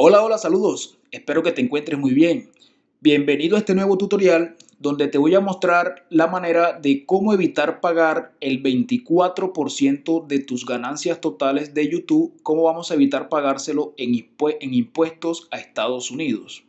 Hola, hola, saludos. Espero que te encuentres muy bien. Bienvenido a este nuevo tutorial donde te voy a mostrar la manera de cómo evitar pagar el 24% de tus ganancias totales de YouTube, cómo vamos a evitar pagárselo en, impuestos a Estados Unidos.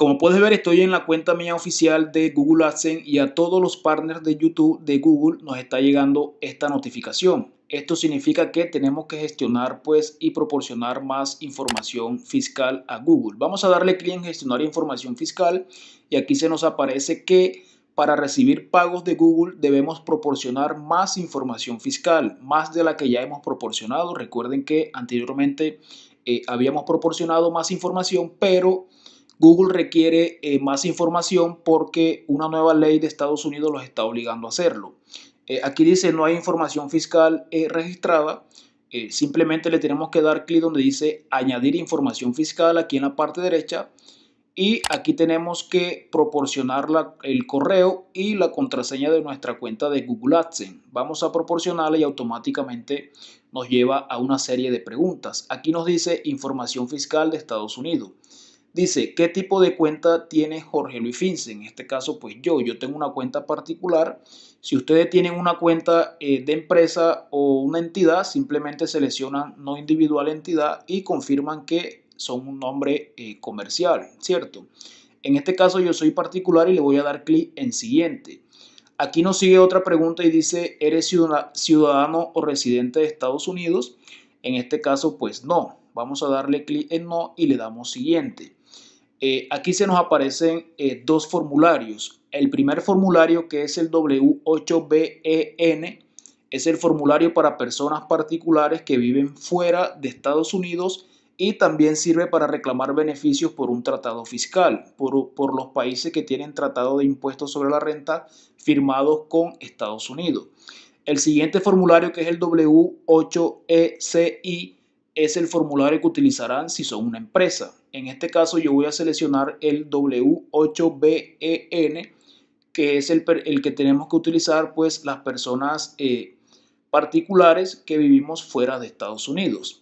Como puedes ver, estoy en la cuenta mía oficial de Google AdSense y a todos los partners de YouTube de Google nos está llegando esta notificación. Esto significa que tenemos que gestionar pues y proporcionar más información fiscal a Google. Vamos a darle clic en gestionar información fiscal y aquí se nos aparece que para recibir pagos de Google debemos proporcionar más información fiscal, más de la que ya hemos proporcionado. Recuerden que anteriormente eh, habíamos proporcionado más información, pero Google requiere eh, más información porque una nueva ley de Estados Unidos los está obligando a hacerlo. Eh, aquí dice no hay información fiscal eh, registrada. simplemente le tenemos que dar clic donde dice añadir información fiscal aquí en la parte derecha. Y aquí tenemos que proporcionar el correo y la contraseña de nuestra cuenta de Google AdSense. Vamos a proporcionarla y automáticamente nos lleva a una serie de preguntas. Aquí nos dice información fiscal de Estados Unidos. Dice, ¿qué tipo de cuenta tiene Jorge Luis Fince? En este caso, pues yo, yo tengo una cuenta particular. Si ustedes tienen una cuenta eh, de empresa o una entidad, simplemente seleccionan no individual entidad y confirman que son un nombre eh, comercial, ¿cierto? En este caso yo soy particular y le voy a dar clic en siguiente. Aquí nos sigue otra pregunta y dice, ¿eres ciudadano o residente de Estados Unidos? En este caso, pues no. Vamos a darle clic en no y le damos siguiente. Eh, aquí se nos aparecen eh, dos formularios. El primer formulario que es el W8BEN es el formulario para personas particulares que viven fuera de Estados Unidos y también sirve para reclamar beneficios por un tratado fiscal, por, por los países que tienen tratado de impuestos sobre la renta firmados con Estados Unidos. El siguiente formulario que es el W8ECI es el formulario que utilizarán si son una empresa. En este caso yo voy a seleccionar el W8BEN, que es el, que tenemos que utilizar pues las personas eh, particulares que vivimos fuera de Estados Unidos.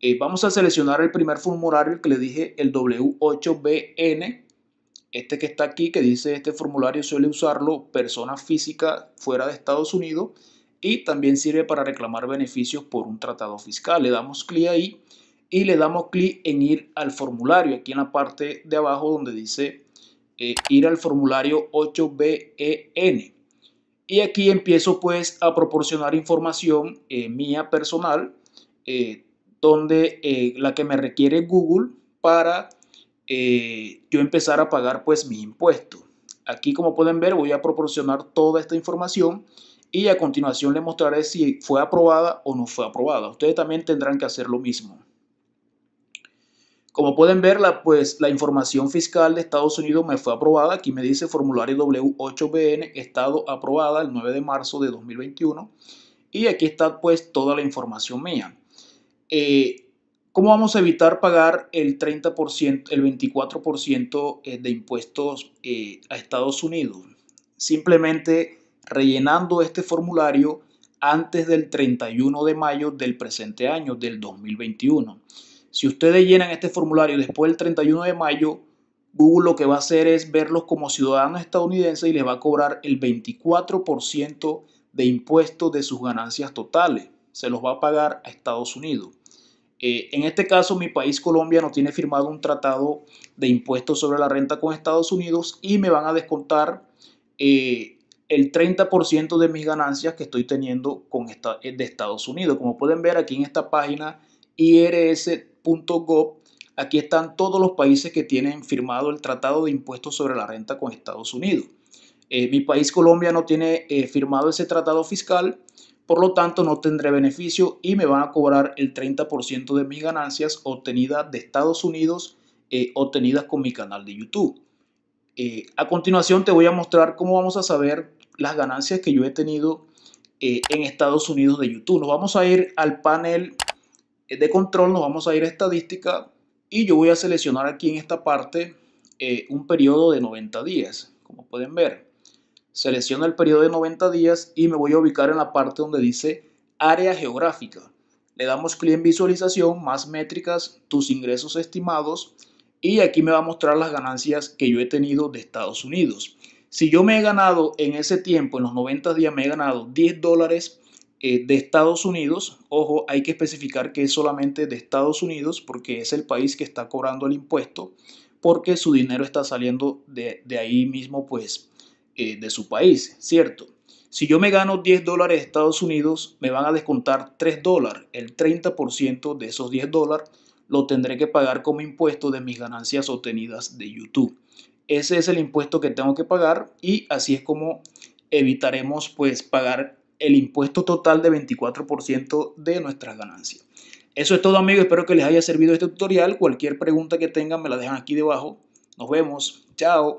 Eh, vamos a seleccionar el primer formulario que le dije, el W8BN, e este que está aquí, que dice este formulario suele usarlo persona física fuera de Estados Unidos y también sirve para reclamar beneficios por un tratado fiscal. Le damos clic ahí y le damos clic en ir al formulario, aquí en la parte de abajo donde dice eh, ir al formulario 8BEN. Y aquí empiezo pues a proporcionar información eh, mía personal, eh, donde la que me requiere Google para yo empezar a pagar pues mi impuesto. Aquí como pueden ver voy a proporcionar toda esta información y a continuación les mostraré si fue aprobada o no fue aprobada. Ustedes también tendrán que hacer lo mismo. Como pueden ver, la, pues, la información fiscal de Estados Unidos me fue aprobada. Aquí me dice formulario W8BN, estado aprobada el 9 de marzo de 2021. Y aquí está pues toda la información mía. Eh, ¿Cómo vamos a evitar pagar el 30%, el 24% eh, de impuestos eh, a Estados Unidos? Simplemente rellenando este formulario antes del 31 de mayo del presente año, del 2021. Si ustedes llenan este formulario después del 31 de mayo, Google lo que va a hacer es verlos como ciudadanos estadounidenses y les va a cobrar el 24% de impuestos de sus ganancias totales. Se los va a pagar a Estados Unidos. Eh, en este caso, mi país Colombia no tiene firmado un tratado de impuestos sobre la renta con Estados Unidos y me van a descontar eh, el 30% de mis ganancias que estoy teniendo con eh, de Estados Unidos. Como pueden ver aquí en esta página, IRS .gov aquí están todos los países que tienen firmado el Tratado de Impuestos sobre la Renta con Estados Unidos. Eh, mi país Colombia no tiene eh, firmado ese tratado fiscal, por lo tanto no tendré beneficio y me van a cobrar el 30% de mis ganancias obtenidas de Estados Unidos, eh, obtenidas con mi canal de YouTube. a continuación te voy a mostrar cómo vamos a saber las ganancias que yo he tenido en Estados Unidos de YouTube. Nos vamos a ir al panel eh, de control nos vamos a ir a estadística y yo voy a seleccionar aquí en esta parte eh, un periodo de 90 días, como pueden ver. Selecciono el periodo de 90 días y me voy a ubicar en la parte donde dice área geográfica. Le damos clic en visualización, más métricas, tus ingresos estimados y aquí me va a mostrar las ganancias que yo he tenido de Estados Unidos. Si yo me he ganado en ese tiempo, en los 90 días, me he ganado 10 dólares, eh, de Estados Unidos. Ojo, hay que especificar que es solamente de Estados Unidos porque es el país que está cobrando el impuesto porque su dinero está saliendo de, ahí mismo, pues, eh, de su país, ¿cierto? Si yo me gano 10 dólares de Estados Unidos, me van a descontar 3 dólares. El 30% de esos 10 dólares lo tendré que pagar como impuesto de mis ganancias obtenidas de YouTube. Ese es el impuesto que tengo que pagar y así es como evitaremos pues pagar el impuesto total de 24% de nuestras ganancias. Eso es todo amigos, espero que les haya servido este tutorial. Cualquier pregunta que tengan me la dejan aquí debajo. Nos vemos, chao.